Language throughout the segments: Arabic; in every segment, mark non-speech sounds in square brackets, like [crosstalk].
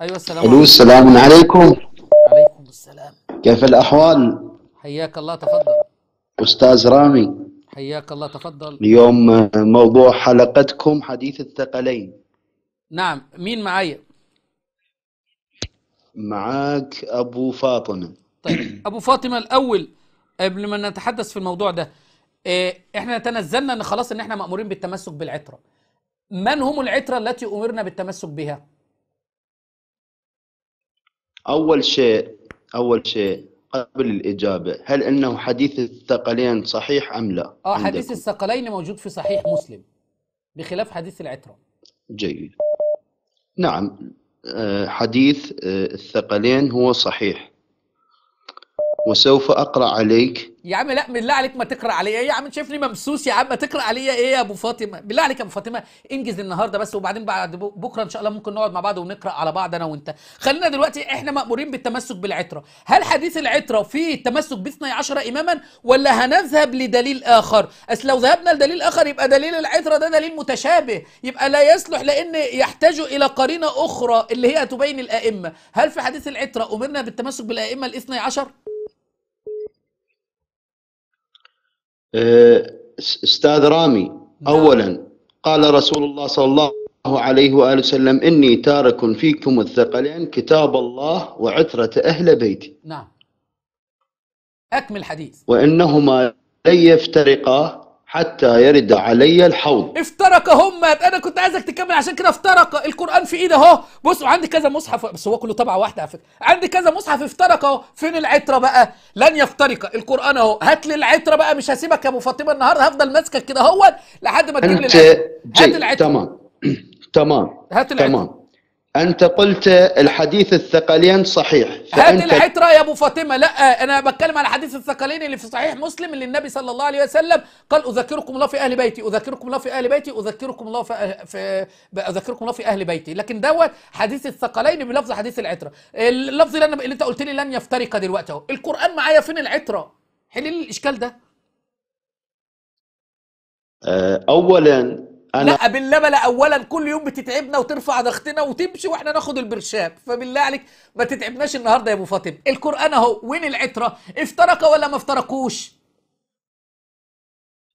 ايوه السلام الو السلام عليكم عليكم السلام كيف الاحوال؟ حياك الله تفضل استاذ رامي حياك الله تفضل اليوم آه، موضوع حلقتكم حديث الثقلين نعم مين معايا؟ معاك ابو فاطمه طيب ابو فاطمه الاول آه، قبل ما نتحدث في الموضوع ده آه، احنا تنزلنا ان خلاص ان احنا مامورين بالتمسك بالعتره من هم العتره التي امرنا بالتمسك بها أول شيء أول شيء قبل الإجابة هل أنه حديث الثقلين صحيح أم لا؟ آه حديث الثقلين موجود في صحيح مسلم بخلاف حديث العترة جيد نعم آه، حديث آه، الثقلين هو صحيح وسوف اقرا عليك يا عم لا بالله عليك ما تقرا عليا إيه يا عم شايفني ممسوس يا عم ما تقرا عليا ايه يا ابو فاطمه بالله عليك يا ابو فاطمه انجز النهارده بس وبعدين بعد بكره ان شاء الله ممكن نقعد مع بعض ونقرا على بعض انا وانت خلينا دلوقتي احنا مامورين بالتمسك بالعتره هل حديث العتره فيه التمسك ب 12 اماما ولا هنذهب لدليل اخر اصل لو ذهبنا لدليل اخر يبقى دليل العتره ده دليل متشابه يبقى لا يصلح لان يحتاج الى قرينه اخرى اللي هي تبين الائمه هل في حديث العتره امرنا بالتمسك بالائمه ال 12 آه، استاذ رامي نعم. اولا قال رسول الله صلى الله عليه واله وسلم اني تارك فيكم الثقلين كتاب الله وعتره اهل بيتي نعم اكمل حديث وانهما لن يفترقا حتى يرد علي الحوض افترق هم انا كنت عايزك تكمل عشان كده افترق القران في ايدي اهو بص عندي كذا مصحف بس هو كله طبعه واحده على فكره عندي كذا مصحف افترق اهو فين العتره بقى لن يفترق القران اهو هات لي العتره بقى مش هسيبك يا ابو فاطمه النهارده هفضل ماسكك كده اهو لحد ما تجيب لي العتره هات العتره تمام [clears throat] تمام هات العتره تمام انت قلت الحديث الثقلين صحيح هات العتره يا ابو فاطمه لا انا بتكلم على حديث الثقلين اللي في صحيح مسلم اللي النبي صلى الله عليه وسلم قال اذكركم الله في اهل بيتي اذكركم الله في اهل بيتي اذكركم الله في, أه، في اذكركم الله في اهل بيتي لكن دوت حديث الثقلين بلفظ حديث العتره اللفظ اللي, أنا اللي انت قلت لي لن يفترق دلوقتي اهو القران معايا فين العتره حل لي الاشكال ده آه، اولا أنا لا باللبلة اولا كل يوم بتتعبنا وترفع ضغطنا وتمشي واحنا ناخد البرشام فبالله عليك ما تتعبناش النهارده يا ابو فاطم القران اهو وين العتره افترق ولا ما افترقوش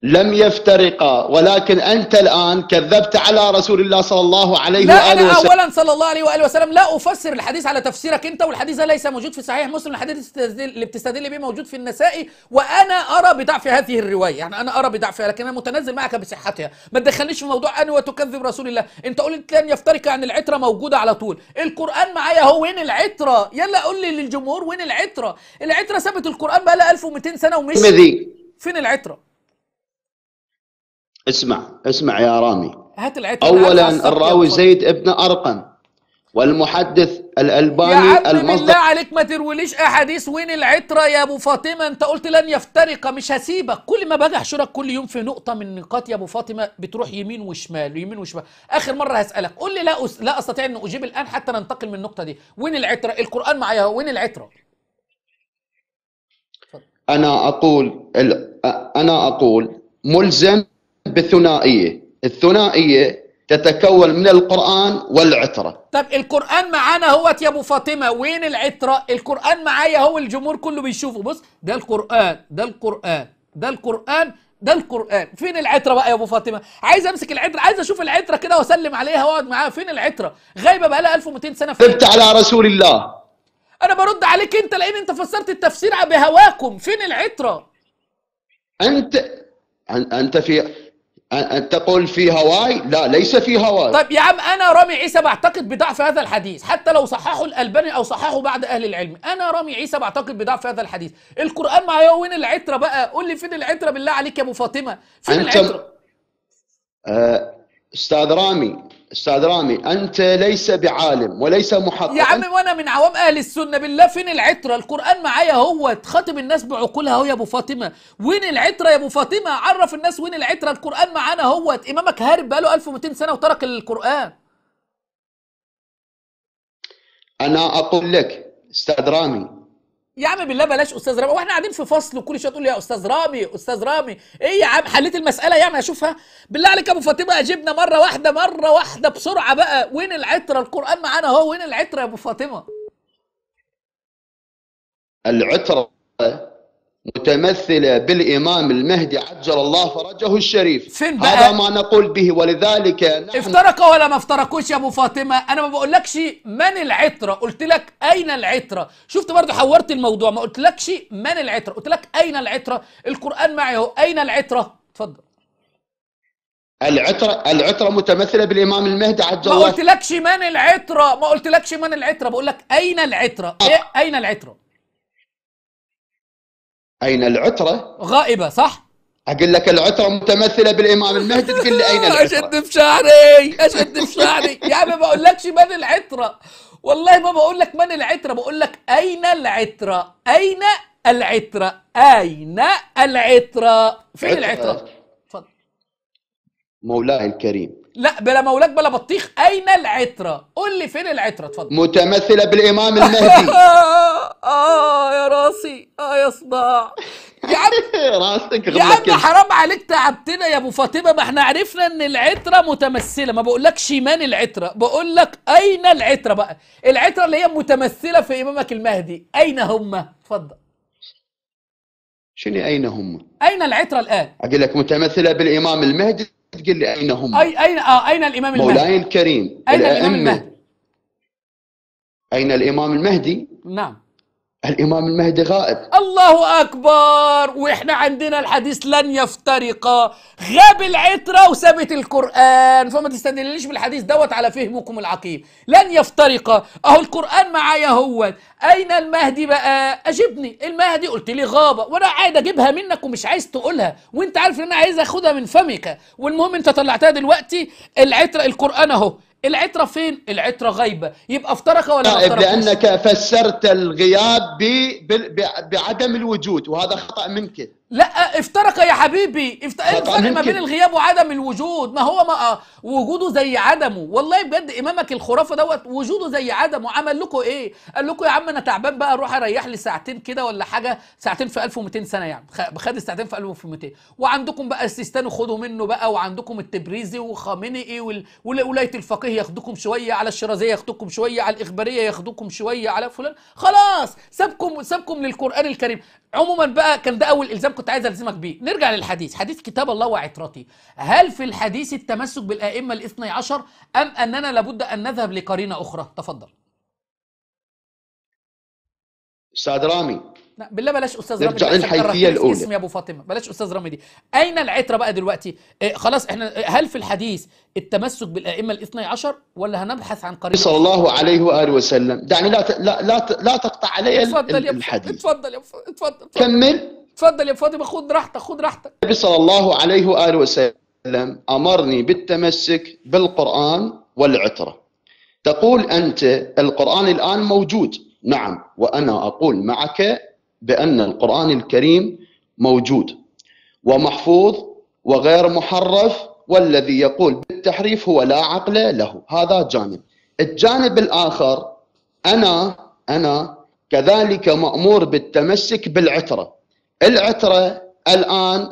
لم يفترقا ولكن أنت الآن كذبت على رسول الله صلى الله عليه لا وآله أنا وسلم أولا صلى الله عليه وآله وسلم لا أفسر الحديث على تفسيرك أنت والحديث ليس موجود في صحيح مسلم الحديث اللي بتستدل به موجود في النسائي وأنا أرى بضعف هذه الرواية يعني أنا أرى بضعفها لكن أنا متنازل معك بصحتها ما تدخلنيش في موضوع ان وتكذب رسول الله أنت قلت لن يفترق عن العترة موجودة على طول القرآن معايا أهو وين العترة يلا قول لي للجمهور وين العترة العترة ثبت القرآن بقى لها 1200 سنة ومش فين العترة اسمع اسمع يا رامي هات اولا الراوي زيد ابن ارقم والمحدث الالباني يا عم المصدر بالله عليك ما ترويليش احاديث وين العتره يا ابو فاطمه انت قلت لن يفترق مش هسيبك كل ما باجي احشرك كل يوم في نقطه من نقاط يا ابو فاطمه بتروح يمين وشمال يمين وشمال اخر مره هسالك قول لي لا أس... لا استطيع ان اجيب الان حتى ننتقل من النقطه دي وين العتره القران معايا وين العتره انا اقول انا اقول ملزم بالثنائيه، الثنائيه تتكون من القرآن والعترة طب القرآن معانا هوت يا أبو فاطمة وين العترة القرآن معايا هو الجمهور كله بيشوفه بص ده القرآن ده القرآن ده القرآن ده القرآن فين العترة بقى يا أبو فاطمة عايز أمسك العترة عايز أشوف العترة كده وأسلم عليها وأقعد معاها فين العترة غايبة بقى لها 1200 سنة فين على رسول الله أنا برد عليك أنت لأن أنت فسرت التفسير بهواكم فين العترة أنت أنت في أن تقول في هواي لا ليس في هواي طيب يا عم أنا رامي عيسى بعتقد بضعف هذا الحديث حتى لو صححه الألباني أو صححه بعد أهل العلم أنا رامي عيسى بعتقد بضعف هذا الحديث القرآن معايا وين العترة بقى قول لي فين العترة بالله عليك يا أبو فاطمة فين أنت... العترة أه... أستاذ رامي استاذ رامي انت ليس بعالم وليس محقق يا عمي وانا من عوام اهل السنه بالله فين العتره القران معايا هو تخاطب الناس بعقولها اهو يا ابو فاطمه وين العتره يا ابو فاطمه عرف الناس وين العتره القران معانا هو امامك هارب بقاله 1200 سنه وترك القران انا اقول لك استاذ رامي يا عم بالله بلاش استاذ رامي واحنا قاعدين في فصل وكل شويه تقول لي يا استاذ رامي استاذ رامي ايه يا عم حليت المساله يعني اشوفها بالله عليك يا ابو فاطمه اجبنا مره واحده مره واحده بسرعه بقى وين العتره القران معانا اهو وين العتره يا ابو فاطمه العتره متمثلة بالإمام المهدي عجل الله فرجه الشريف فين بقى؟ هذا ما نقول به ولذلك نحن افترقوا ولا ما افترقوش يا أبو فاطمة أنا ما بقولكش من العترة قلت لك أين العترة شفت برضو حورت الموضوع ما قلتلكش من العترة قلت لك أين العترة القرآن معي أهو أين العترة تفضل العترة العترة متمثلة بالإمام المهدي عجل الله ما قلتلكش من العترة ما قلتلكش من العترة بقول لك أين العترة إيه أين العترة أين العترة؟ غائبة صح؟ أقول لك العترة متمثلة بالإمام المهدي تقول لي أين [laughs] العترة؟ أشد في شعري أشد في شعري يا ما بقولكش من العترة والله ما بقول لك من العترة بقول لك أين العترة؟ أين العترة؟ أين العترة؟ فين العترة؟ مولاه الكريم لا بلا مولاك بلا بطيخ اين العتره قول لي فين العتره اتفضل متمثله بالامام المهدي [laughs] اه يا راسي اه يا صداع يا عم [laughs] راسك يا عم حرام عليك تعبتنا يا ابو فاطمه ما احنا عرفنا ان العتره متمثله ما بقولكش مان العتره بقول لك اين العتره بقى العتره اللي هي متمثله في امامك المهدي اين هم اتفضل شنو اين هم اين العتره الان اقول لك متمثله بالامام المهدي تقول لي اين هم؟ اي اين آه اين الامام المهدي؟ مولاي الكريم اين الامام المهدي؟ اين الامام المهدي؟ نعم الإمام المهدي غائب الله أكبر وإحنا عندنا الحديث لن يفترق غاب العترة وثبت القرآن فما تستدلليش بالحديث دوت على فهمكم العقيم لن يفترق أهو القرآن معايا هو أين المهدي بقى أجبني المهدي قلت لي غابة وأنا قاعد أجيبها منك ومش عايز تقولها وأنت عارف إن أنا عايز أخدها من فمك والمهم أنت طلعتها دلوقتي العترة القرآن أهو العتره فين العتره غايبه يبقى افترق ولا ما طيب، افترق لانك فسرت الغياب بعدم الوجود وهذا خطا منك لا افترق يا حبيبي افت... الفرق ما بين الغياب وعدم الوجود ما هو ما آه، وجوده زي عدمه والله بجد امامك الخرافه دوت وجوده زي عدمه عمل لكم ايه قال لكم يا عم انا تعبان بقى اروح اريح لي ساعتين كده ولا حاجه ساعتين في 1200 سنه يعني خد الساعتين في 1200 وعندكم بقى السيستاني خدوا منه بقى وعندكم التبريزي وخامنئي وال... ولايه الفقيه ياخدوكم شويه على الشرازيه ياخدوكم شويه على الاخباريه ياخدوكم شويه على فلان خلاص سابكم سابكم للقران الكريم عموما بقى كان ده اول الزام كنت عايز الزمك بيه نرجع للحديث حديث كتاب الله وعترتي هل في الحديث التمسك بالائمه الاثني عشر ام اننا لابد ان نذهب لقرينه اخرى تفضل استاذ رامي بالله بلاش استاذ رامي نرجع للحيثيه الاولى اسم يا ابو فاطمه بلاش استاذ رامي دي اين العتره بقى دلوقتي إيه خلاص احنا هل في الحديث التمسك بالائمه الاثني عشر ولا هنبحث عن قريب صلى الله عليه واله وسلم دعني لا لا لا, لا تقطع علي اتفضل الحديث اتفضل يا اتفضل كمل اتفضل يا فاطمه خد راحتك خد راحتك النبي صلى الله عليه واله وسلم امرني بالتمسك بالقران والعتره تقول انت القران الان موجود نعم وانا اقول معك بأن القرآن الكريم موجود ومحفوظ وغير محرف والذي يقول بالتحريف هو لا عقل له هذا جانب الجانب الآخر أنا أنا كذلك مأمور بالتمسك بالعترة العترة الآن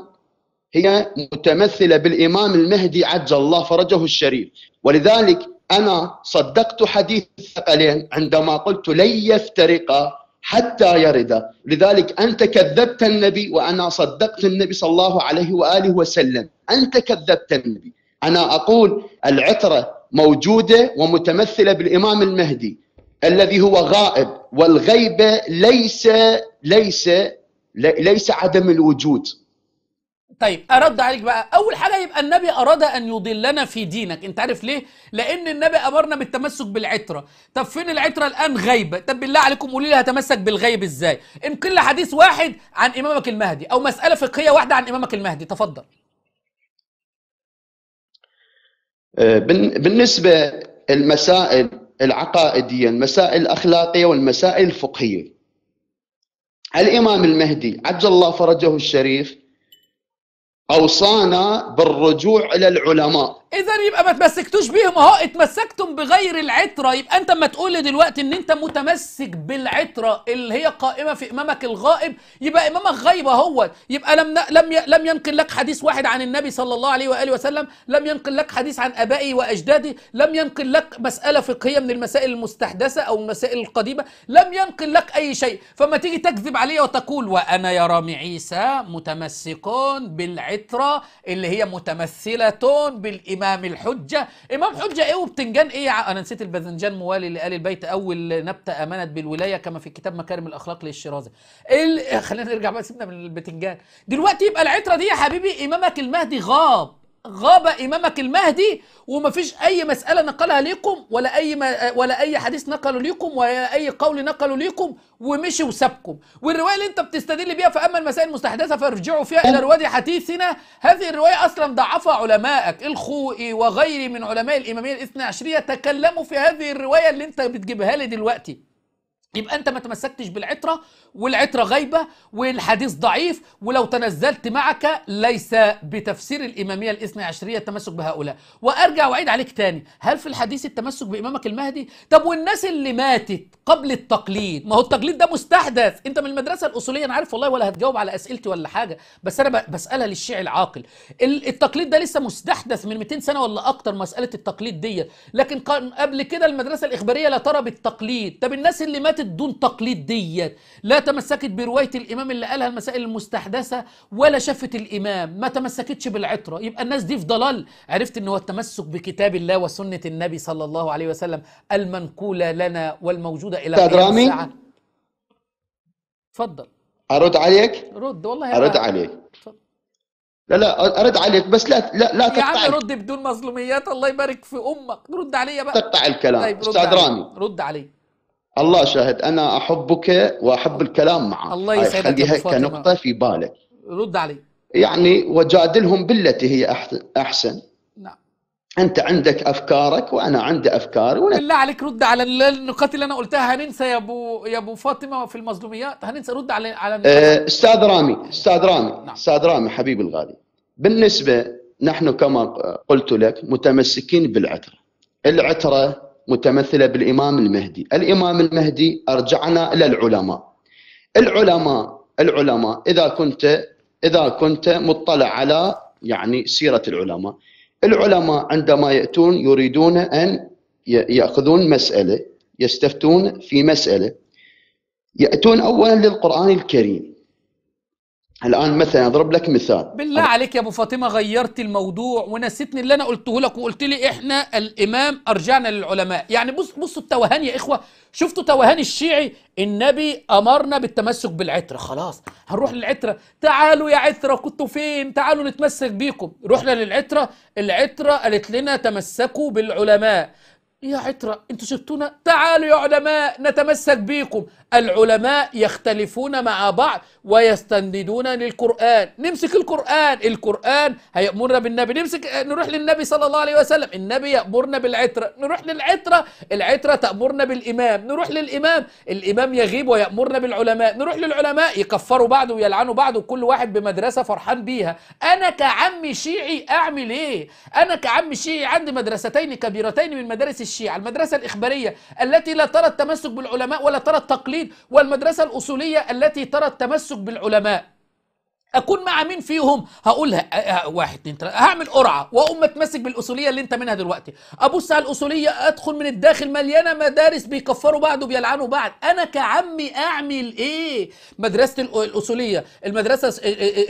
هي متمثلة بالإمام المهدي عجل الله فرجه الشريف ولذلك أنا صدقت حديث الثقلين عندما قلت لن يفترقا حتى يرد لذلك أنت كذبت النبي وأنا صدقت النبي صلى الله عليه وآله وسلم أنت كذبت النبي أنا أقول العطرة موجودة ومتمثلة بالإمام المهدي الذي هو غائب والغيبة ليس ليس ليس عدم الوجود طيب ارد عليك بقى اول حاجه يبقى النبي اراد ان يضلنا في دينك انت عارف ليه لان النبي امرنا بالتمسك بالعتره طب فين العتره الان غايبه طب بالله عليكم قولوا لي هتمسك بالغيب ازاي ان كل حديث واحد عن امامك المهدي او مساله فقهيه واحده عن امامك المهدي تفضل آه، بالنسبه المسائل العقائديه المسائل الاخلاقيه والمسائل الفقهيه الامام المهدي عجل الله فرجه الشريف اوصانا بالرجوع الى العلماء اذا يبقى ما تمسكتوش بيهم اهو اتمسكتم بغير العتره يبقى انت اما تقول لي دلوقتي ان انت متمسك بالعتره اللي هي قائمه في امامك الغائب يبقى امامك غايب اهو يبقى لم لم لم ينقل لك حديث واحد عن النبي صلى الله عليه واله وسلم لم ينقل لك حديث عن ابائي واجدادي لم ينقل لك مساله فقهيه من المسائل المستحدثه او المسائل القديمه لم ينقل لك اي شيء فما تيجي تكذب علي وتقول وانا يا رامي عيسى متمسك بالعتره العترة اللي هي متمثلة بالإمام الحجة إمام حجة إيه وبتنجان إيه أنا نسيت الباذنجان موالي لآل البيت أول نبتة أمانت بالولاية كما في كتاب مكارم الأخلاق للشيرازي ال... [laughs] خلينا نرجع بقى سيبنا من البتنجان دلوقتي يبقى العترة دي يا حبيبي إمامك المهدي غاب غاب إمامك المهدي ومفيش أي مسألة نقلها ليكم ولا أي ما ولا أي حديث نقله ليكم ولا أي قول نقله ليكم ومشي وسابكم والرواية اللي أنت بتستدل بيها فأما المسائل المستحدثة فارجعوا فيها إلى رواد حديثنا هذه الرواية أصلا ضعفها علماءك الخوئي وغيري من علماء الإمامية الاثنى عشرية تكلموا في هذه الرواية اللي أنت بتجيبها لي دلوقتي يبقى انت ما تمسكتش بالعتره والعتره غايبه والحديث ضعيف ولو تنزلت معك ليس بتفسير الاماميه الاثني عشريه التمسك بهؤلاء وارجع واعيد عليك تاني هل في الحديث التمسك بامامك المهدي طب والناس اللي ماتت قبل التقليد ما هو التقليد ده مستحدث انت من المدرسه الاصوليه انا عارف والله ولا هتجاوب على اسئلتي ولا حاجه بس انا بسالها للشيعي العاقل التقليد ده لسه مستحدث من 200 سنه ولا اكتر مساله التقليد ديت لكن قبل كده المدرسه الاخباريه لا ترى بالتقليد طب الناس اللي ماتت تمسكت دون تقليد ديت لا تمسكت برواية الإمام اللي قالها المسائل المستحدثة ولا شافت الإمام ما تمسكتش بالعطرة يبقى الناس دي في ضلال عرفت أن هو التمسك بكتاب الله وسنة النبي صلى الله عليه وسلم المنقولة لنا والموجودة إلى قيام الساعة اتفضل أرد عليك؟ رد والله أرد عليك لا لا ارد عليك بس لا لا لا تقطع يا عم رد بدون مظلوميات الله يبارك في امك رد عليا بقى تقطع الكلام طيب استاذ رامي رد علي الله شاهد انا احبك واحب الكلام معك الله يسعدك خليها كنقطه في بالك رد علي يعني وجادلهم بالتي هي احسن نعم انت عندك افكارك وانا عندي افكاري ونت... بالله عليك رد على النقاط اللي انا قلتها هننسى يا ابو يا ابو فاطمه في المظلوميات هننسى رد على على استاذ رامي آه، استاذ رامي نعم. استاذ رامي نعم. حبيبي الغالي بالنسبه نحن كما قلت لك متمسكين بالعتره العتره متمثلة بالإمام المهدي الإمام المهدي أرجعنا إلى العلماء العلماء العلماء إذا كنت إذا كنت مطلع على يعني سيرة العلماء العلماء عندما يأتون يريدون أن يأخذون مسألة يستفتون في مسألة يأتون أولا للقرآن الكريم الان مثلا اضرب لك مثال بالله أضرب. عليك يا ابو فاطمه غيرت الموضوع ونسيتني اللي انا قلته لك وقلت لي احنا الامام ارجعنا للعلماء يعني بص بصوا التوهان يا اخوه شفتوا توهان الشيعي النبي امرنا بالتمسك بالعتره خلاص هنروح للعتره تعالوا يا عتره كنتوا فين تعالوا نتمسك بيكم رحنا للعتره العتره قالت لنا تمسكوا بالعلماء يا عترة انتوا شفتونا تعالوا يا علماء نتمسك بيكم العلماء يختلفون مع بعض ويستندون للقرآن نمسك القرآن القرآن هيأمرنا بالنبي نمسك نروح للنبي صلى الله عليه وسلم النبي يأمرنا بالعترة نروح للعترة العترة تأمرنا بالإمام نروح للإمام الإمام يغيب ويأمرنا بالعلماء نروح للعلماء يكفروا بعض ويلعنوا بعض وكل واحد بمدرسة فرحان بيها أنا كعم شيعي أعمل إيه أنا كعم شيعي عندي مدرستين كبيرتين من مدارس الشيعة المدرسة الإخبارية التي لا ترى التمسك بالعلماء ولا ترى التقليد الجديد والمدرسة الأصولية التي ترى التمسك بالعلماء اكون مع مين فيهم هقولها واحد اتنين تلاته هعمل قرعه واقوم اتمسك بالاصوليه اللي انت منها دلوقتي ابص على الاصوليه ادخل من الداخل مليانه مدارس بيكفروا بعض وبيلعنوا بعض انا كعمي اعمل ايه مدرسه الاصوليه المدرسه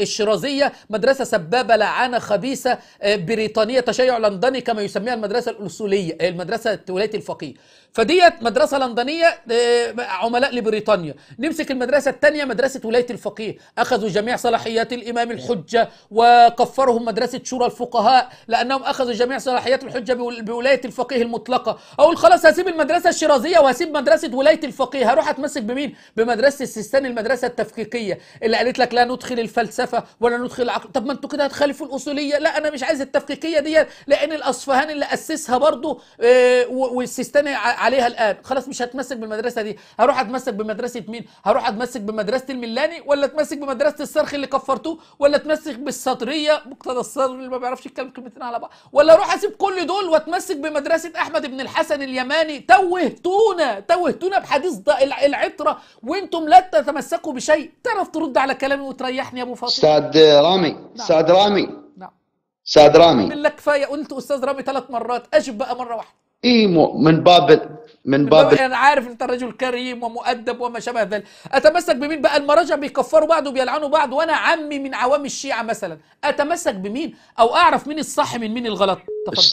الشيرازيه مدرسه سبابه لعانه خبيثه آه، بريطانيه تشيع لندني كما يسميها المدرسه الاصوليه المدرسه ولايه الفقيه فديت مدرسه لندنيه آه، عملاء لبريطانيا نمسك المدرسه الثانيه مدرسه ولايه الفقيه اخذوا جميع صلاحيات الامام الحجه وكفرهم مدرسه شورى الفقهاء لانهم اخذوا جميع صلاحيات الحجه بولايه الفقيه المطلقه اقول خلاص هسيب المدرسه الشيرازيه وهسيب مدرسه ولايه الفقيه هروح اتمسك بمين بمدرسه السيستان المدرسه التفكيكيه اللي قالت لك لا ندخل الفلسفه ولا ندخل العقل طب ما انتوا كده هتخالفوا الاصوليه لا انا مش عايز التفكيكيه ديت لان الاصفهاني اللي اسسها برضه آه، والسيستاني عليها الان خلاص مش هتمسك بالمدرسه دي هروح اتمسك بمدرسه مين هروح اتمسك بمدرسه الملاني ولا اتمسك بمدرسه الصرخ اللي كفرتوه ولا اتمسك بالسطريه مقتدى الصدر اللي ما بيعرفش يتكلم كلمتين على بعض ولا اروح اسيب كل دول واتمسك بمدرسه احمد بن الحسن اليماني توهتونا توهتونا بحديث العطره وانتم لا تتمسكوا بشيء تعرف ترد على كلامي وتريحني يا ابو فاطمه استاذ رامي نعم. استاذ رامي نعم استاذ رامي لك كفايه قلت استاذ رامي ثلاث مرات اجب بقى مره واحده اي من باب من باب انا يعني عارف انت رجل كريم ومؤدب وما شابه ذلك اتمسك بمين بقى المراجع بيكفروا بعض وبيلعنوا بعض وانا عمي من عوام الشيعه مثلا اتمسك بمين او اعرف مين الصح من مين الغلط تفضل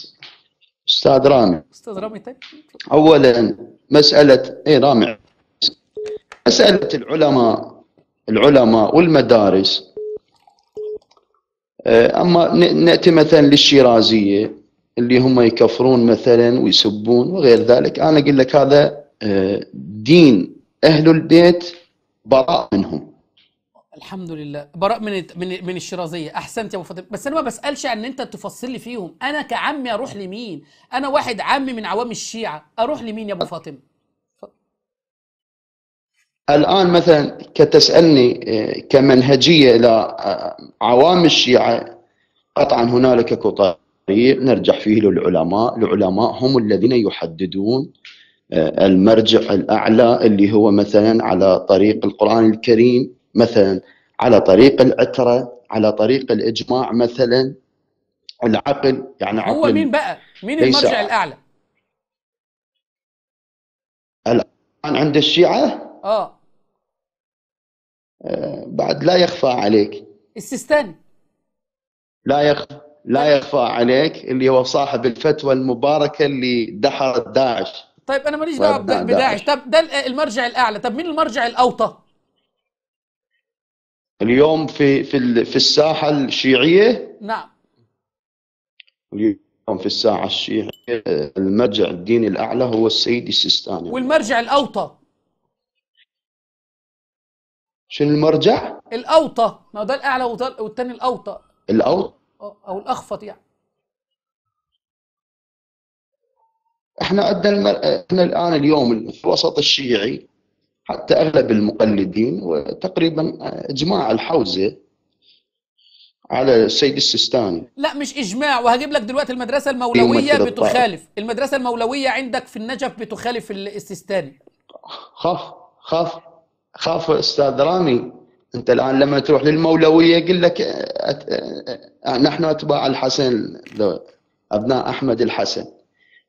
استاذ رامي استاذ رامي تاني طيب. اولا مساله اي رامي مساله العلماء العلماء والمدارس آه، اما ناتي مثلا للشيرازيه اللي هم يكفرون مثلا ويسبون وغير ذلك انا اقول لك هذا آه، دين اهل البيت براء منهم الحمد لله براء من من من الشرازيه احسنت يا ابو فاطمه بس انا ما بسالش عن ان انت تفصل لي فيهم انا كعمي اروح لمين انا واحد عمي من عوام الشيعه اروح لمين يا ابو فاطمه الان مثلا كتسالني آه، كمنهجيه الى آه، عوام الشيعه قطعا هنالك كتاب الشرعي نرجع فيه للعلماء العلماء هم الذين يحددون آه، المرجع الأعلى اللي هو مثلا على طريق القرآن الكريم مثلا على طريق العترة على طريق الإجماع مثلا العقل يعني عقل هو مين بقى؟ مين المرجع الأعلى؟ الآن عند الشيعة؟ آه. آه بعد لا يخفى عليك السيستاني لا يخفى لا يخفى عليك اللي هو صاحب الفتوى المباركه اللي دحرت داعش طيب انا ماليش طيب، دعوه بداعش طب ده المرجع الاعلى طب مين المرجع الاوطى اليوم في في في الساحه الشيعيه نعم اليوم في الساحه الشيعيه المرجع الديني الاعلى هو السيد السيستاني والمرجع الاوطى شنو المرجع؟ الاوطى ما هو ده الاعلى والثاني الاوطى الاوطى او الاخفض يعني احنا عندنا المر... احنا الان اليوم في الوسط الشيعي حتى اغلب المقلدين وتقريبا اجماع الحوزه على السيد السيستاني لا مش اجماع وهجيب لك دلوقتي المدرسه المولويه بتخالف المدرسه المولويه عندك في النجف بتخالف السيستاني خاف خاف خاف استاذ رامي انت الان لما تروح للمولويه يقول لك أت... نحن اتباع الحسن ابناء احمد الحسن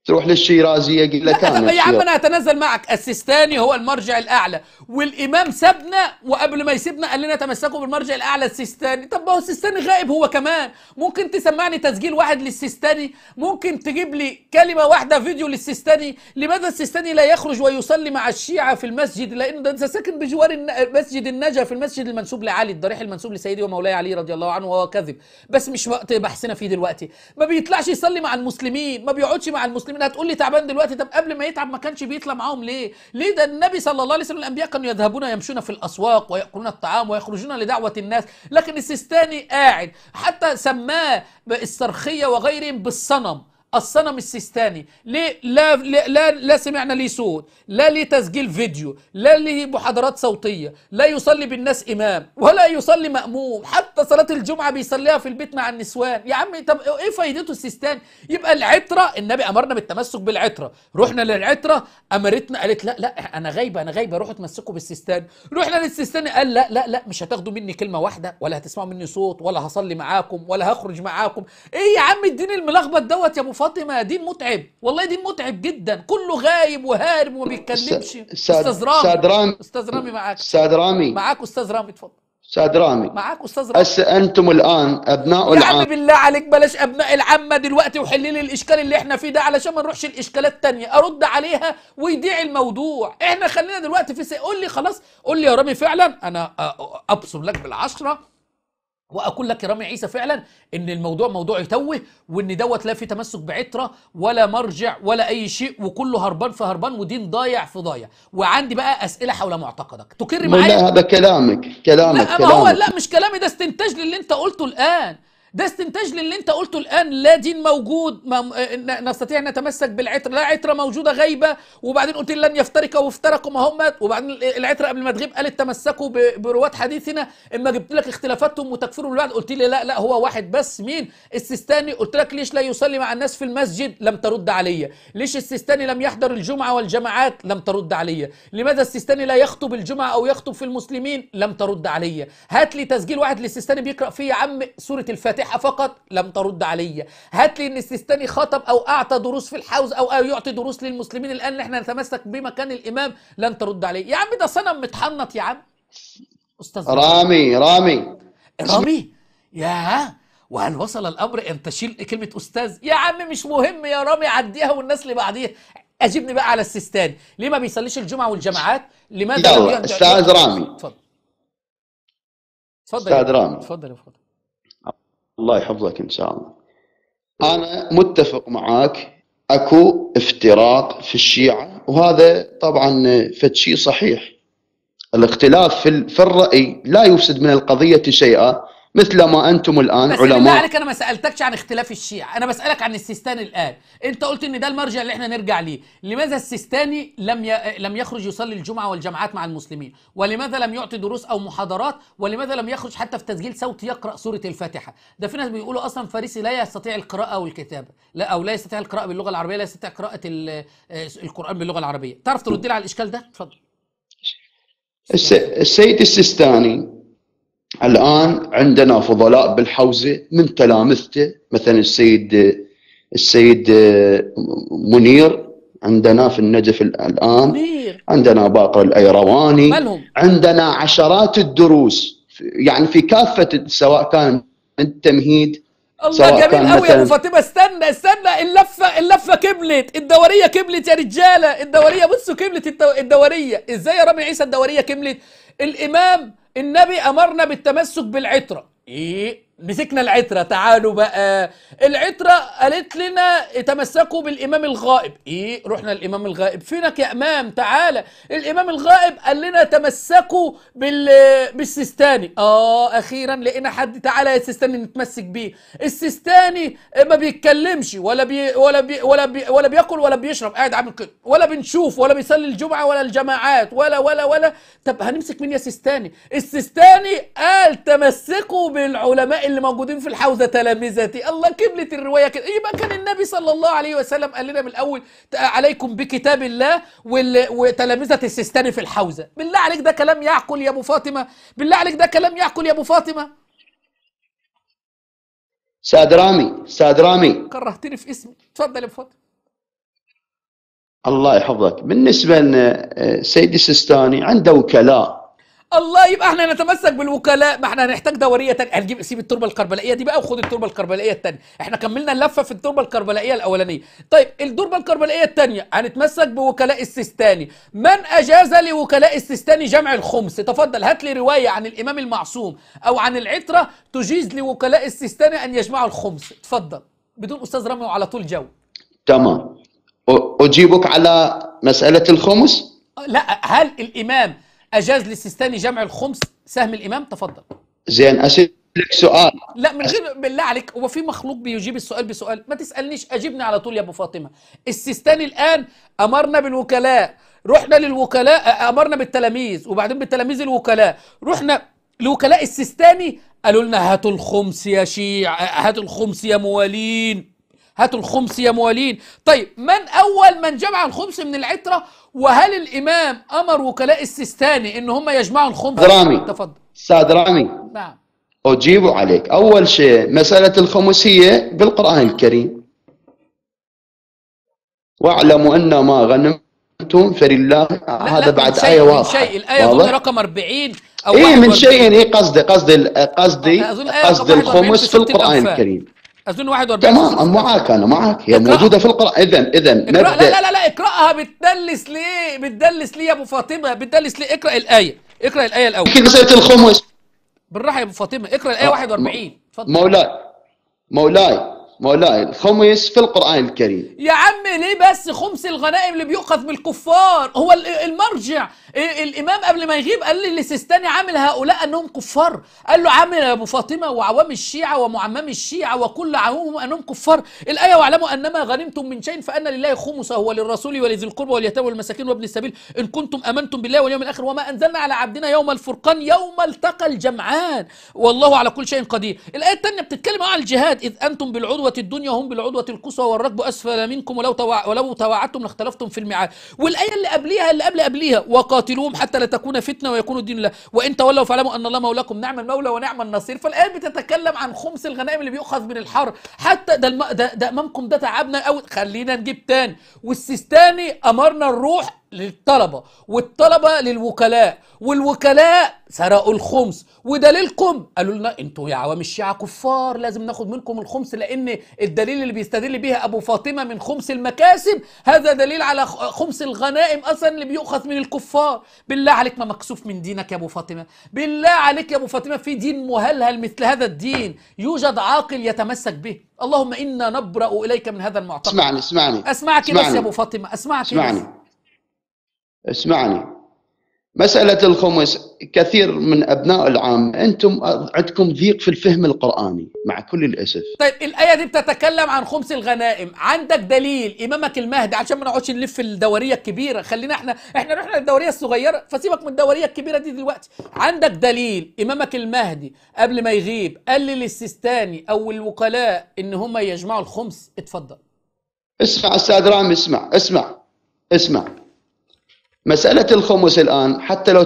تروح للشيرازي قل لك أنا يا عم أنا أتنازل معك السيستاني هو المرجع الأعلى والإمام سابنا وقبل ما يسيبنا قال لنا تمسكوا بالمرجع الأعلى السيستاني طب ما هو السيستاني غائب هو كمان ممكن تسمعني تسجيل واحد للسيستاني ممكن تجيب لي كلمة واحدة فيديو للسيستاني لماذا السيستاني لا يخرج ويصلي مع الشيعة في المسجد لأنه ده انت ساكن بجوار مسجد النجا في المسجد المنسوب لعلي الضريح المنسوب لسيدي ومولاي علي رضي الله عنه وهو كذب بس مش وقت بحثنا فيه دلوقتي ما بيطلعش يصلي مع المسلمين ما بيقعدش مع المسلمين منها تقول لي تعبان دلوقتي طب قبل ما يتعب ما كانش بيطلع معاهم ليه ليه ده النبي صلى الله عليه وسلم الانبياء كانوا يذهبون يمشون في الاسواق وياكلون الطعام ويخرجون لدعوه الناس لكن السيستاني قاعد حتى سماه السرخيه وغيرهم بالصنم الصنم السيستاني ليه لا, لا, لا سمعنا ليه صوت لا ليه تسجيل فيديو لا ليه محاضرات صوتية لا يصلي بالناس إمام ولا يصلي مأموم حتى صلاة الجمعة بيصليها في البيت مع النسوان يا عم طب إيه فايدته السيستاني يبقى العترة النبي أمرنا بالتمسك بالعترة رحنا للعترة أمرتنا قالت لا لا أنا غايبة أنا غايبة روحوا اتمسكوا بالسيستاني رحنا للسيستاني قال لا لا لا مش هتاخدوا مني كلمة واحدة ولا هتسمعوا مني صوت ولا هصلي معاكم ولا هخرج معاكم إيه يا عم الدين الملخبط دوت يا أبو فاطمه دين متعب والله دين متعب جدا كله غايب وهارب وما بيتكلمش استاذ رامي استاذ رامي استاذ رامي معاك استاذ رامي معاك استاذ رامي اتفضل استاذ رامي معاك استاذ رامي أس انتم الان ابناء العام يا بالله عليك بلاش ابناء العامه دلوقتي وحل لي الاشكال اللي احنا فيه ده علشان ما نروحش الاشكالات الثانيه ارد عليها ويضيع الموضوع احنا خلينا دلوقتي في قول لي خلاص قول لي يا رامي فعلا انا ابصم لك بالعشره واقول لك يا رامي عيسى فعلا ان الموضوع موضوع يتوه وان دوت لا في تمسك بعتره ولا مرجع ولا اي شيء وكله هربان في هربان ودين ضايع في ضايع وعندي بقى اسئله حول معتقدك تكر معايا لا هذا كلامك كلامك لا كلامك. ما هو لا مش كلامي ده استنتاج للي انت قلته الان ده استنتاج للي انت قلته الان لا دين موجود ما آه، نستطيع ان نتمسك بالعترة لا عتره موجوده غيبة وبعدين قلت لن يفترق وافترقوا ما هم وبعدين العتره قبل ما تغيب قالت تمسكوا برواد حديثنا اما جبت لك اختلافاتهم وتكفيرهم لبعض قلت لي لا لا هو واحد بس مين السيستاني قلت لك ليش لا يصلي مع الناس في المسجد لم ترد علي ليش السيستاني لم يحضر الجمعه والجماعات لم ترد علي لماذا السيستاني لا يخطب الجمعه او يخطب في المسلمين لم ترد علي هات لي تسجيل واحد للسيستاني بيقرا فيه يا عم سوره الفاتحه الأسلحة فقط لم ترد علي هات لي إن السيستاني خطب أو أعطى دروس في الحوز أو, أو يعطي دروس للمسلمين الآن إحنا نتمسك بمكان الإمام لن ترد علي يا عم ده صنم متحنط يا عم أستاذ رامي رامي رامي يا وهل وصل الامر ان تشيل كلمه استاذ يا عم مش مهم يا رامي عديها والناس اللي بعديها اجبني بقى على السيستاني ليه ما بيصليش الجمعه والجماعات لماذا يلا استاذ رامي اتفضل اتفضل استاذ رامي اتفضل يا فضل الله يحفظك إن شاء الله أنا متفق معك اكو افتراق في الشيعة وهذا طبعا فتشي صحيح الاختلاف في الرأي لا يفسد من القضية شيئا مثل ما انتم الان بس علماء عليك انا ما سالتكش عن اختلاف الشيعة انا بسالك عن السيستاني الان انت قلت ان ده المرجع اللي احنا نرجع ليه لماذا السيستاني لم ي... لم يخرج يصلي الجمعه والجماعات مع المسلمين ولماذا لم يعطي دروس او محاضرات ولماذا لم يخرج حتى في تسجيل صوتي يقرا سوره الفاتحه ده في ناس بيقولوا اصلا فارسي لا يستطيع القراءه والكتابه لا او لا يستطيع القراءه باللغه العربيه لا يستطيع قراءه آه، القران باللغه العربيه تعرف ترد لي على الاشكال ده اتفضل السيد السيستاني الان عندنا فضلاء بالحوزه من تلامذته مثلا السيد السيد آه، منير عندنا في النجف الان منير. عندنا باقر الايرواني عندنا عشرات الدروس يعني في كافه سواء كان التمهيد الله جميل قوي يا ابو فاطمه استنى استنى اللفه اللفه كملت الدوريه كملت يا رجاله الدوريه بصوا كملت الدوريه ازاي يا رامي عيسى الدوريه كملت الامام النبي امرنا بالتمسك بالعتره ايه مسكنا العترة تعالوا بقى العترة قالت لنا تمسكوا بالإمام الغائب إيه رحنا الإمام الغائب فينك يا إمام تعالى الإمام الغائب قال لنا تمسكوا بال... بالسيستاني آه أخيرا لقينا حد تعالى يا السيستاني نتمسك بيه السيستاني ما بيتكلمش ولا بي... ولا بي... ولا بي... ولا بياكل ولا بيشرب قاعد عامل كده ولا بنشوف ولا بيصلي الجمعة ولا الجماعات ولا ولا ولا طب هنمسك مين يا سيستاني السيستاني قال تمسكوا بالعلماء اللي موجودين في الحوزه تلامذتي الله كملت الروايه كده يبقى إيه كان النبي صلى الله عليه وسلم قال لنا من الاول عليكم بكتاب الله وتلامذه السيستاني في الحوزه بالله عليك ده كلام يعقل يا ابو فاطمه بالله عليك ده كلام يعقل يا ابو فاطمه استاذ رامي استاذ رامي كرهتني في اسمي اتفضل يا ابو فاطمه الله يحفظك بالنسبه لسيد آه، السيستاني عنده وكلاء الله يبقى احنا نتمسك بالوكلاء ما احنا هنحتاج دوريه تانية هنجيب سيب التربه الكربلائيه دي بقى وخد التربه الكربلائيه التانية احنا كملنا اللفه في التربه الكربلائيه الاولانيه طيب التربه الكربلائيه التانية هنتمسك بوكلاء السيستاني من اجاز لوكلاء السيستاني جمع الخمس تفضل هات لي روايه عن الامام المعصوم او عن العتره تجيز لوكلاء السيستاني ان يجمعوا الخمس اتفضل بدون استاذ رامي وعلى طول جو تمام اجيبك على مساله الخمس آه، لا هل الامام أجاز للسيستاني جمع الخمس سهم الإمام تفضل زين أسألك سؤال لا من غير بالله عليك هو في مخلوق بيجيب السؤال بسؤال ما تسألنيش أجيبني على طول يا أبو فاطمة السيستاني الآن أمرنا بالوكلاء رحنا للوكلاء أمرنا بالتلاميذ وبعدين بالتلاميذ الوكلاء رحنا لوكلاء السيستاني قالوا لنا هاتوا الخمس يا شيع هاتوا الخمس يا موالين هاتوا الخمس يا موالين طيب من أول من جمع الخمس من العترة وهل الإمام أمر وكلاء السيستاني إن هم يجمعوا الخمس رامي تفضل أستاذ رامي نعم أجيب عليك أول شيء مسألة الخمسية بالقرآن الكريم واعلموا أن ما غنمتم فلله هذا بعد آية واضحة شيء الآية أظن رقم 40 أو إيه من شيء إيه قصدي قصدي قصدي آية قصدي الخمس في القرآن الكريم اظن 41 تمام معك انا معك هي اكرأ. موجوده في القران اذا اذا مبدا لا لا لا اقراها بتدلس ليه بتدلس ليه يا ابو فاطمه بتدلس ليه اقرا الايه اقرا الايه الاول كيف مساله الخمس بالراحه يا ابو فاطمه اقرا الايه 41 آه، اتفضل مولاي مولاي ما لا الخمس في القرآن الكريم يا عم ليه بس خمس الغنائم اللي بيؤخذ من الكفار هو المرجع الإمام قبل ما يغيب قال لي السيستاني عامل هؤلاء أنهم كفار قال له عامل أبو فاطمة وعوام الشيعة ومعمم الشيعة وكل عوامهم أنهم كفار الآية واعلموا أنما غنمتم من شيء فأن لله خمسه وللرسول ولذي القربى واليتامى والمساكين وابن السبيل إن كنتم آمنتم بالله واليوم الآخر وما أنزلنا على عبدنا يوم الفرقان يوم التقى الجمعان والله على كل شيء قدير الآية الثانية بتتكلم عن الجهاد إذ أنتم بالعدو بالعدوة الدنيا هم بالعدوة القصوى والركب أسفل منكم ولو توع... ولو تواعدتم لاختلفتم في الميعاد والآية اللي قبليها اللي قبل قبليها وقاتلوهم حتى لا تكون فتنة ويكون الدين لله وإن تولوا فاعلموا أن الله مولاكم نعم المولى ونعم النصير فالآية بتتكلم عن خمس الغنائم اللي بيؤخذ من الحرب حتى ده الم... ده, ده أمامكم ده تعبنا قوي خلينا نجيب تاني والسيستاني أمرنا الروح للطلبة والطلبة للوكلاء والوكلاء سرقوا الخمس ودليلكم قالوا لنا انتوا يا عوام الشيعة كفار لازم ناخد منكم الخمس لان الدليل اللي بيستدل بيها ابو فاطمة من خمس المكاسب هذا دليل على خمس الغنائم اصلا اللي بيؤخذ من الكفار بالله عليك ما مكسوف من دينك يا ابو فاطمة بالله عليك يا ابو فاطمة في دين مهلهل مثل هذا الدين يوجد عاقل يتمسك به اللهم انا نبرأ اليك من هذا المعتقد اسمعني اسمعني اسمعك بس يا ابو فاطمة اسمعك اسمعني اسمعني مسألة الخمس كثير من أبناء العام أنتم عندكم ضيق في الفهم القرآني مع كل الأسف طيب الآية دي بتتكلم عن خمس الغنائم عندك دليل إمامك المهدي عشان ما نقعدش نلف الدورية الكبيرة خلينا احنا احنا رحنا للدورية الصغيرة فسيبك من الدورية الكبيرة دي دلوقتي عندك دليل إمامك المهدي قبل ما يغيب قال للسيستاني أو الوكلاء إن هم يجمعوا الخمس اتفضل اسمع أستاذ رامي اسمع اسمع اسمع مسألة الخمس الآن حتى لو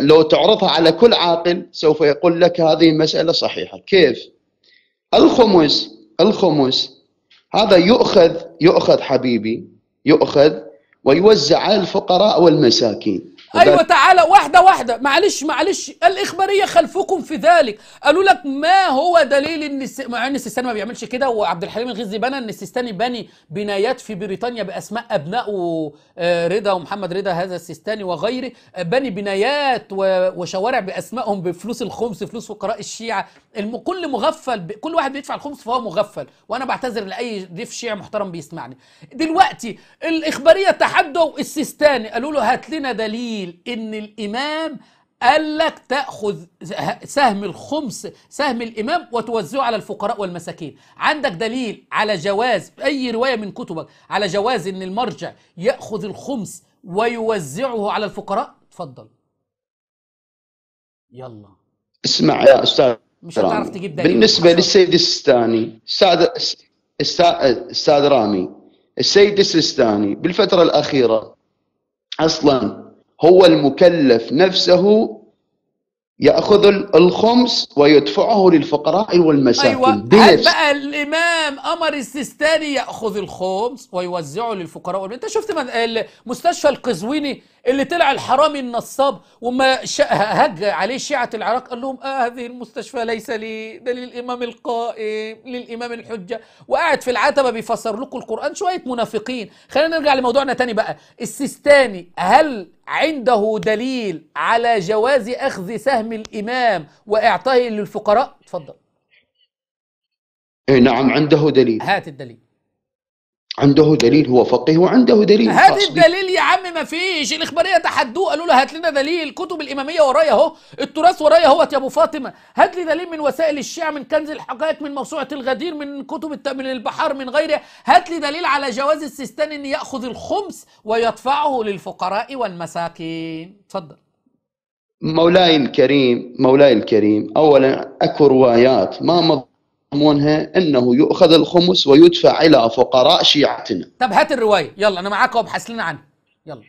لو تعرضها على كل عاقل سوف يقول لك هذه مسألة صحيحة كيف؟ الخمس الخمس هذا يؤخذ يؤخذ حبيبي يؤخذ ويوزع على الفقراء والمساكين ايوه تعالى واحده واحده معلش معلش الاخباريه خلفكم في ذلك قالوا لك ما هو دليل ان الس... مع ان السيستاني ما بيعملش كده وعبد الحليم الغزي بنى ان السيستاني بني بنايات في بريطانيا باسماء ابنائه آه، رضا ومحمد رضا هذا السيستاني وغيره بني بنايات و... وشوارع باسمائهم بفلوس الخمس فلوس فقراء الشيعه الم... كل مغفل ب... كل واحد بيدفع الخمس فهو مغفل وانا بعتذر لاي ضيف شيعي محترم بيسمعني دلوقتي الاخباريه تحدوا السيستاني قالوا له هات لنا دليل دليل ان الامام قال لك تاخذ سهم الخمس سهم الامام وتوزعه على الفقراء والمساكين عندك دليل على جواز اي روايه من كتبك على جواز ان المرجع ياخذ الخمس ويوزعه على الفقراء اتفضل يلا اسمع يا استاذ مش هتعرف تجيب دليل بالنسبه للسيد السيستاني استاذ استاذ رامي السيد السيستاني بالفتره الاخيره اصلا هو المكلف نفسه ياخذ الخمس ويدفعه للفقراء والمساكين أيوة. هل بقى الامام امر السيستاني ياخذ الخمس ويوزعه للفقراء انت شفت مستشفى القزويني اللي طلع الحرامي النصاب وما هج عليه شيعة العراق قال لهم آه هذه المستشفى ليس لي ده للإمام القائم للإمام الحجة وقاعد في العتبة بيفسر لكم القرآن شوية منافقين خلينا نرجع لموضوعنا تاني بقى السيستاني هل عنده دليل على جواز أخذ سهم الإمام وإعطائه للفقراء اتفضل إيه، نعم عنده دليل هات الدليل عنده دليل هو فقيه وعنده دليل هات الدليل يا عم ما فيش الاخباريه تحدوه قالوا له هات لنا دليل كتب الاماميه ورايا اهو التراث ورايا اهوت يا ابو فاطمه هات لي دليل من وسائل الشيعه من كنز الحقائق من موسوعه الغدير من كتب الت... من البحار من غيره هات لي دليل على جواز السيستاني ان ياخذ الخمس ويدفعه للفقراء والمساكين اتفضل مولاي الكريم مولاي الكريم اولا اكو روايات ما مض... يزعمونها أنه يؤخذ الخمس ويدفع إلى فقراء شيعتنا طب هات الرواية يلا أنا معاك وابحث لنا عنها يلا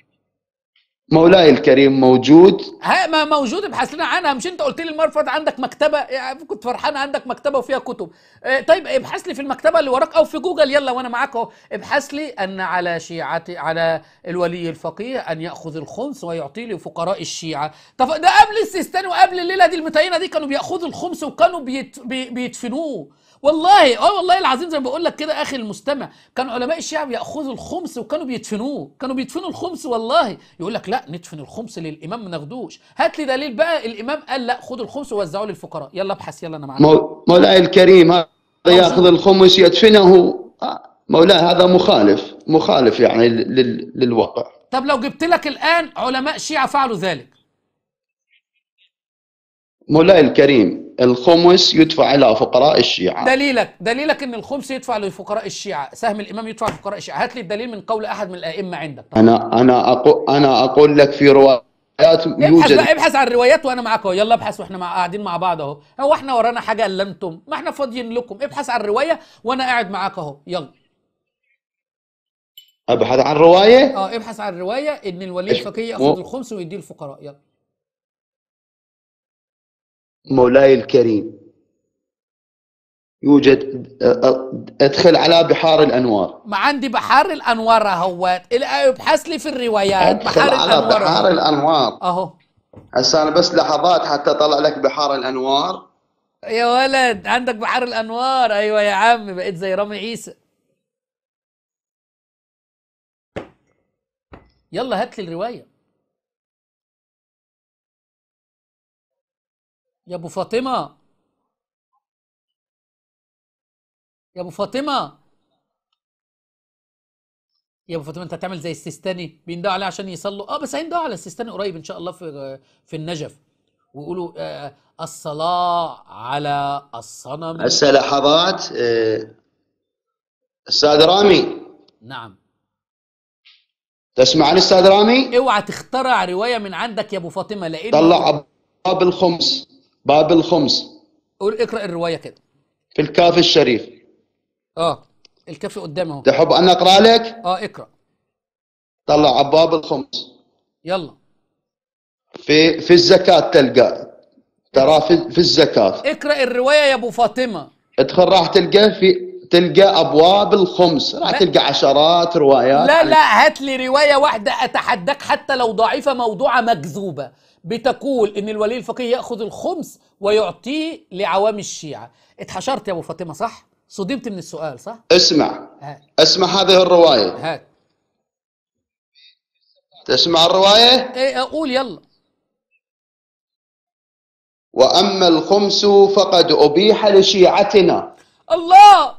مولاي الكريم موجود ها ما موجود ابحث لنا عنها مش انت قلت لي المرفض عندك مكتبه يعني كنت فرحان عندك مكتبه وفيها كتب اه طيب ابحث لي في المكتبه اللي وراك او في جوجل يلا وانا معاك اهو ابحث لي ان على شيعتي على الولي الفقيه ان ياخذ الخمس ويعطيه لفقراء الشيعه طب ده قبل السيستاني وقبل الليله دي المتينه دي كانوا بياخذوا الخمس وكانوا بيت بيدفنوه والله اه والله العظيم زي ما بقول لك كده اخي المستمع كان علماء الشعب ياخذوا الخمس وكانوا بيدفنوه كانوا بيدفنوا الخمس والله يقول لك لا ندفن الخمس للامام ما ناخدوش هات لي دليل بقى الامام قال لا خدوا الخمس ووزعوه للفقراء يلا ابحث يلا انا معاك مولاي الكريم هذا ياخذ الخمس يدفنه آه، مولاي هذا مخالف مخالف يعني للواقع طب لو جبت لك الان علماء شيعه فعلوا ذلك مولاي الكريم الخمس يدفع إلى فقراء الشيعة دليلك دليلك أن الخمس يدفع لفقراء الشيعة سهم الإمام يدفع لفقراء الشيعة هات لي الدليل من قول أحد من الأئمة عندك طبعا. أنا أنا أقول أنا أقول لك في روايات يوجد ابحث بقى ابحث عن الروايات وانا معاك اهو يلا ابحث واحنا مع... قاعدين مع بعض اهو هو احنا ورانا حاجه الا انتم ما احنا فاضيين لكم ابحث عن الروايه وانا قاعد معاك اهو يلا ابحث عن روايه اه ابحث عن الروايه ان الولي الفقيه ياخذ الخمس ويديه الفقراء يلا مولاي الكريم يوجد ادخل على بحار الانوار ما عندي بحار الانوار هوت ابحث لي في الروايات أدخل بحار على الانوار بحار الانوار اهو هسه انا بس لحظات حتى طلع لك بحار الانوار يا ولد عندك بحار الانوار ايوه يا عم بقيت زي رامي عيسى يلا هات لي الروايه يا ابو فاطمه يا ابو فاطمه يا ابو فاطمه انت هتعمل زي السيستاني بيندعوا عليه عشان يصلوا اه بس هيندعوا على السيستاني قريب ان شاء الله في في النجف ويقولوا آه الصلاه على الصنم هسه لحظات آه استاذ رامي نعم تسمعني استاذ رامي اوعى تخترع روايه من عندك يا ابو فاطمه لان طلع ابواب الخمس باب الخمس قول اقرا الروايه كده في الكاف الشريف اه الكاف قدامي اهو تحب ان اقرا لك اه اقرا طلع باب الخمس يلا في في الزكاه تلقى ترى في, في الزكاه اقرا الروايه يا ابو فاطمه ادخل راح تلقى في تلقى ابواب الخمس راح تلقى عشرات روايات لا لا هات لي روايه واحده اتحداك حتى لو ضعيفه موضوعه مكذوبه بتقول ان الولي الفقيه ياخذ الخمس ويعطيه لعوام الشيعه اتحشرت يا ابو فاطمه صح صدمت من السؤال صح اسمع هات. اسمع هذه الروايه هات تسمع الروايه ايه اقول يلا واما الخمس فقد ابيح لشيعتنا الله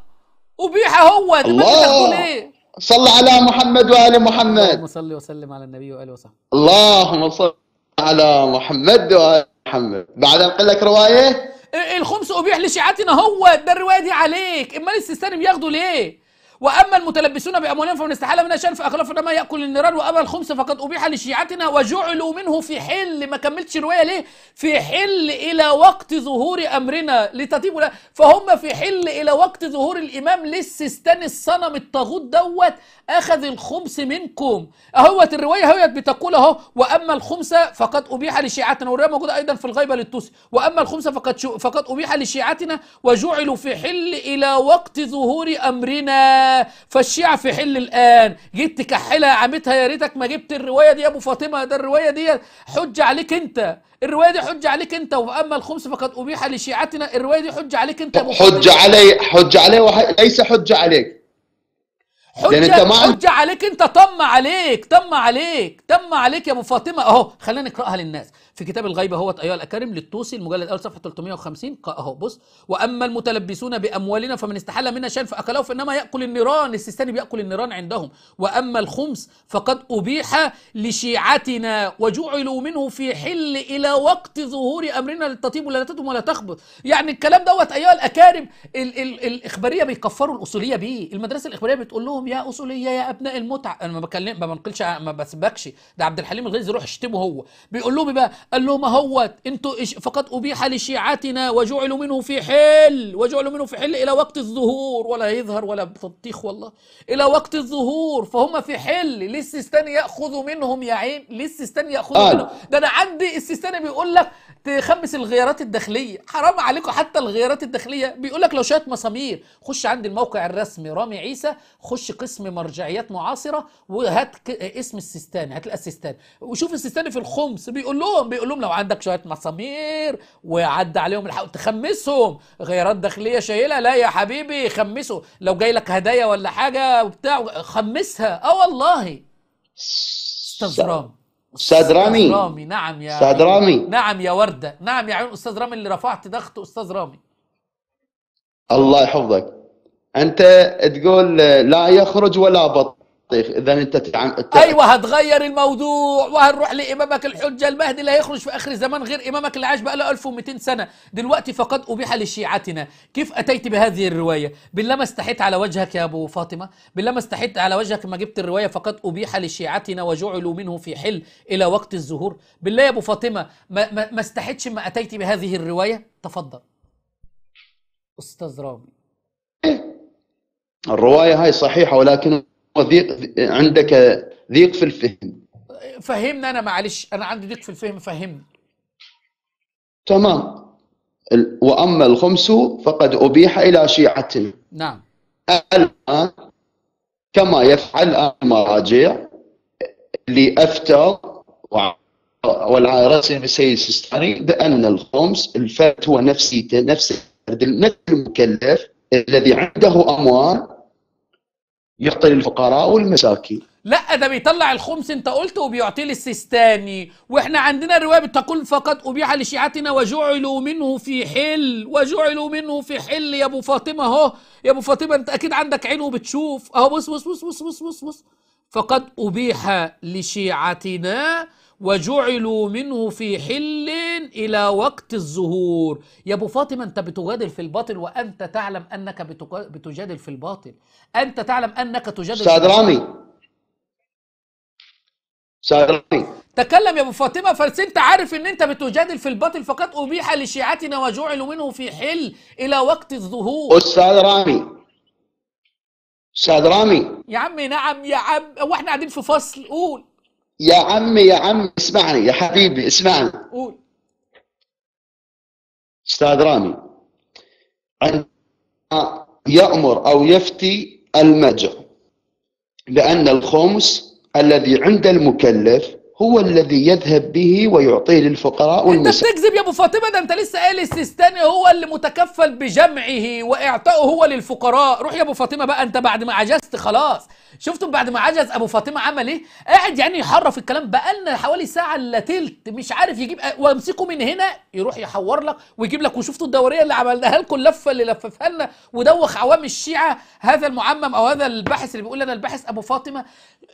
وبيحه هو ده الله ايه صل على محمد وال محمد صلي وسلم على النبي واله وصحبه اللهم صل على محمد وال محمد بعد نقول لك روايه إيه، الخمس ابيح لشيعتنا هو ده الروايه دي عليك امال السيستاني بياخده ليه واما المتلبسون باموالهم فمن استحال منها شان فاخلاف ما ياكل النيران واما الخمس فقد ابيح لشيعتنا وجعلوا منه في حل ما كملتش روايه ليه في حل الى وقت ظهور امرنا لتطيب فهم في حل الى وقت ظهور الامام للسيستاني الصنم الطاغوت دوت اخذ الخمس منكم اهوت الروايه اهوت بتقول اهو واما الخمس فقد ابيح لشيعتنا والروايه موجوده ايضا في الغيبه للتوسي واما الخمس فقد شو... فقد ابيح لشيعتنا وجعلوا في حل الى وقت ظهور امرنا فالشيعة في حل الآن جيت تكحلها يا عمتها يا ريتك ما جبت الرواية دي يا أبو فاطمة ده الرواية دي حجة عليك أنت الرواية دي حجة عليك أنت وأما الخمس فقد أبيح لشيعتنا الرواية دي حجة عليك أنت حجة علي حجة علي وليس ليس حجة عليك حجة يعني انت حجة عليك انت طم عليك طم عليك طم عليك يا ابو فاطمه اهو خلينا نقراها للناس في كتاب الغيبة هو أيها الأكارم للطوسي المجلد الأول صفحة 350 أهو بص وأما المتلبسون بأموالنا فمن استحل منا شيئا فأكله فإنما يأكل النيران السيستاني بيأكل النيران عندهم وأما الخمس فقد أبيح لشيعتنا وجعلوا منه في حل إلى وقت ظهور أمرنا للتطيب ولا تتم ولا تخبط يعني الكلام دوت أيها الأكارم ال ال الإخبارية بيكفروا الأصولية بيه المدرسة الإخبارية بتقول لهم يا أصولية يا أبناء المتعة أنا ما بكلم ما بنقلش ما بسبكش ده عبد الحليم الغيزي روح اشتمه هو بيقول لهم إيه بقى قال له ما هوت انتوا فقد ابيح لشيعتنا وجعلوا منه في حل وجعلوا منه في حل الى وقت الظهور ولا يظهر ولا بطيخ والله الى وقت الظهور فهم في حل ليه السيستاني ياخذ منهم يا عين ليه السيستاني ياخذ آه. منهم ده انا عندي السيستاني بيقول لك تخمس الغيارات الداخليه حرام عليكم حتى الغيارات الداخليه بيقول لك لو شات مسامير خش عندي الموقع الرسمي رامي عيسى خش قسم مرجعيات معاصره وهات اسم السيستاني هتلاقي السيستاني وشوف السيستاني في الخمس بيقول لهم بيقول لهم لو عندك شويه مسامير وعدى عليهم الحق تخمسهم غيرات داخليه شايلها لا يا حبيبي خمسه لو جاي لك هدايا ولا حاجه وبتاع خمسها اه والله استاذ رامي استاذ رامي رامي نعم يا استاذ رامي نعم يا ورده نعم يا عيون استاذ رامي اللي رفعت ضغط استاذ رامي الله يحفظك انت تقول لا يخرج ولا بط طيب اذا انت تعم... ايوه هتغير الموضوع وهنروح لامامك الحجه المهدي اللي هيخرج في اخر الزمان غير امامك اللي عاش بقى له 1200 سنه دلوقتي فقد ابيح لشيعتنا كيف اتيت بهذه الروايه بالله ما استحيت على وجهك يا ابو فاطمه بالله ما استحيت على وجهك ما جبت الروايه فقد ابيح لشيعتنا وجعلوا منه في حل الى وقت الزهور بالله يا ابو فاطمه ما, ما, ما استحيتش ما اتيت بهذه الروايه تفضل استاذ رامي الروايه هاي صحيحه ولكن ضيق عندك ضيق في الفهم فهمنا انا معلش انا عندي ضيق في الفهم فهمني تمام واما الخمس فقد ابيح الى شيعتنا نعم الان كما يفعل المراجع اللي افتى السيد السيستاني بان الخمس الفات هو نفسيته نفس نفس المكلف الذي عنده اموال يعطي للفقراء والمساكين لا ده بيطلع الخمس انت قلت وبيعطيه للسيستاني واحنا عندنا الروايه بتقول فقد ابيح لشيعتنا وجعلوا منه في حل وجعلوا منه في حل يا ابو فاطمه اهو يا ابو فاطمه انت اكيد عندك عين وبتشوف اهو بص بص بص بص بص, بص, بص فقد ابيح لشيعتنا وجعلوا منه في حل إلى وقت الظهور يا أبو فاطمة أنت بتجادل في الباطل وأنت تعلم أنك بتجادل في الباطل أنت تعلم أنك تجادل أستاذ رامي أستاذ رامي تكلم يا أبو فاطمة فارس أنت عارف أن أنت بتجادل في الباطل فقد أبيح لشيعتنا وجعلوا منه في حل إلى وقت الظهور أستاذ رامي أستاذ رامي يا عمي نعم يا عم واحنا قاعدين في فصل قول يا عمي يا عمي اسمعني يا حبيبي اسمعني قول استاذ رامي عندما يأمر أو يفتي المجر لأن الخمس الذي عند المكلف هو الذي يذهب به ويعطيه للفقراء والمساكين انت بتكذب يا ابو فاطمه ده انت لسه قايل السيستاني هو اللي متكفل بجمعه واعطائه هو للفقراء روح يا ابو فاطمه بقى انت بعد ما عجزت خلاص شفتوا بعد ما عجز ابو فاطمه عمل ايه قاعد يعني يحرف الكلام بقى لنا حوالي ساعه الا تلت مش عارف يجيب وامسكه من هنا يروح يحور لك ويجيب لك وشفتوا الدوريه اللي عملناها لكم اللفه اللي لففها لنا ودوخ عوام الشيعه هذا المعمم او هذا الباحث اللي بيقول لنا الباحث ابو فاطمه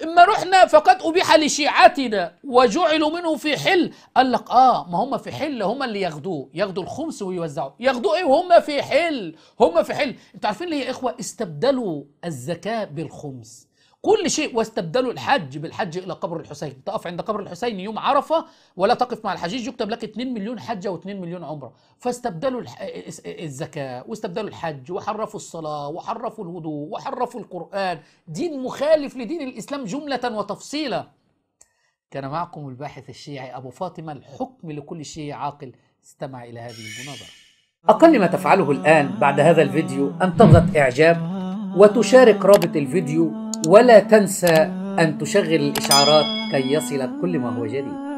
اما رحنا فقد ابيح لشيعتنا وجعلوا منه في حل قال لك اه ما هم في حل هم اللي ياخدوه ياخدوا الخمس ويوزعوا ياخدوا ايه وهم في حل هم في حل انتوا عارفين ليه يا اخوه استبدلوا الزكاه بالخمس كل شيء واستبدلوا الحج بالحج الى قبر الحسين تقف عند قبر الحسين يوم عرفه ولا تقف مع الحجيج يكتب لك 2 مليون حجه و2 مليون عمره فاستبدلوا الزكاه واستبدلوا الحج وحرفوا الصلاه وحرفوا الوضوء وحرفوا القران دين مخالف لدين الاسلام جمله وتفصيلا كان معكم الباحث الشيعي أبو فاطمة الحكم لكل شيء عاقل استمع إلى هذه المناظرة أقل ما تفعله الآن بعد هذا الفيديو أن تضغط إعجاب وتشارك رابط الفيديو ولا تنسى أن تشغل الإشعارات كي يصلك كل ما هو جديد